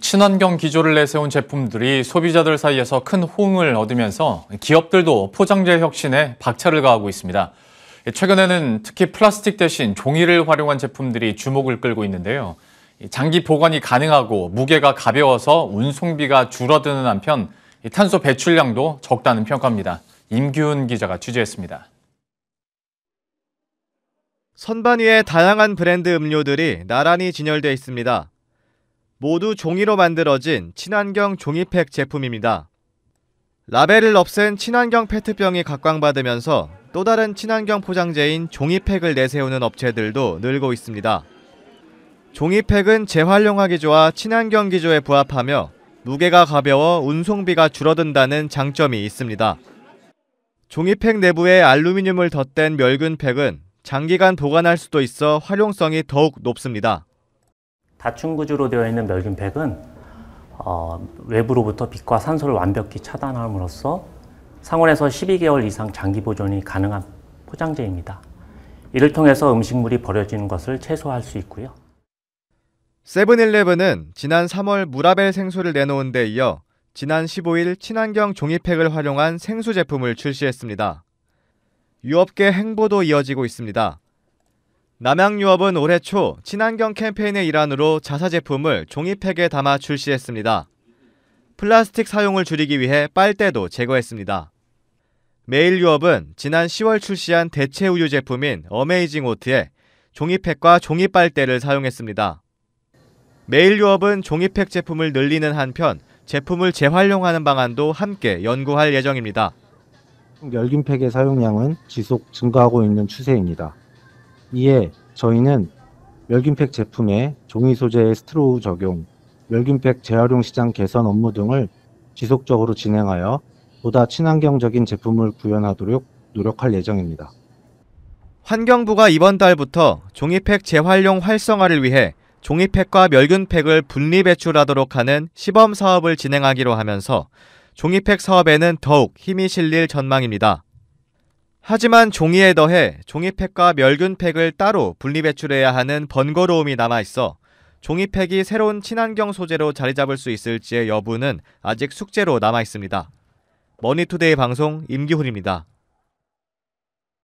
친환경 기조를 내세운 제품들이 소비자들 사이에서 큰 호응을 얻으면서 기업들도 포장재 혁신에 박차를 가하고 있습니다. 최근에는 특히 플라스틱 대신 종이를 활용한 제품들이 주목을 끌고 있는데요. 장기 보관이 가능하고 무게가 가벼워서 운송비가 줄어드는 한편 탄소 배출량도 적다는 평가입니다. 임규훈 기자가 취재했습니다. 선반 위에 다양한 브랜드 음료들이 나란히 진열돼 있습니다. 모두 종이로 만들어진 친환경 종이팩 제품입니다. 라벨을 없앤 친환경 페트병이 각광받으면서 또 다른 친환경 포장재인 종이팩을 내세우는 업체들도 늘고 있습니다. 종이팩은 재활용하기 좋아 친환경 기조에 부합하며 무게가 가벼워 운송비가 줄어든다는 장점이 있습니다. 종이팩 내부에 알루미늄을 덧댄 멸균팩은 장기간 보관할 수도 있어 활용성이 더욱 높습니다. 다충 구조로 되어 있는 멸균팩은 어, 외부로부터 빛과 산소를 완벽히 차단함으로써 상온에서 12개월 이상 장기 보존이 가능한 포장재입니다. 이를 통해서 음식물이 버려지는 것을 최소화할 수 있고요. 세븐일레븐은 지난 3월 무라벨 생수를 내놓은 데 이어 지난 15일 친환경 종이팩을 활용한 생수 제품을 출시했습니다. 유업계 행보도 이어지고 있습니다. 남양유업은 올해 초 친환경 캠페인의 일환으로 자사 제품을 종이팩에 담아 출시했습니다. 플라스틱 사용을 줄이기 위해 빨대도 제거했습니다. 메일유업은 지난 10월 출시한 대체 우유 제품인 어메이징 오트에 종이팩과 종이빨대를 사용했습니다. 메일유업은 종이팩 제품을 늘리는 한편 제품을 재활용하는 방안도 함께 연구할 예정입니다. 열균팩의 사용량은 지속 증가하고 있는 추세입니다. 이에 저희는 멸균팩 제품에 종이 소재의 스트로우 적용, 멸균팩 재활용 시장 개선 업무 등을 지속적으로 진행하여 보다 친환경적인 제품을 구현하도록 노력할 예정입니다. 환경부가 이번 달부터 종이팩 재활용 활성화를 위해 종이팩과 멸균팩을 분리 배출하도록 하는 시범 사업을 진행하기로 하면서 종이팩 사업에는 더욱 힘이 실릴 전망입니다. 하지만 종이에 더해 종이팩과 멸균팩을 따로 분리배출해야 하는 번거로움이 남아있어 종이팩이 새로운 친환경 소재로 자리 잡을 수 있을지의 여부는 아직 숙제로 남아있습니다. 머니투데이 방송 임기훈입니다.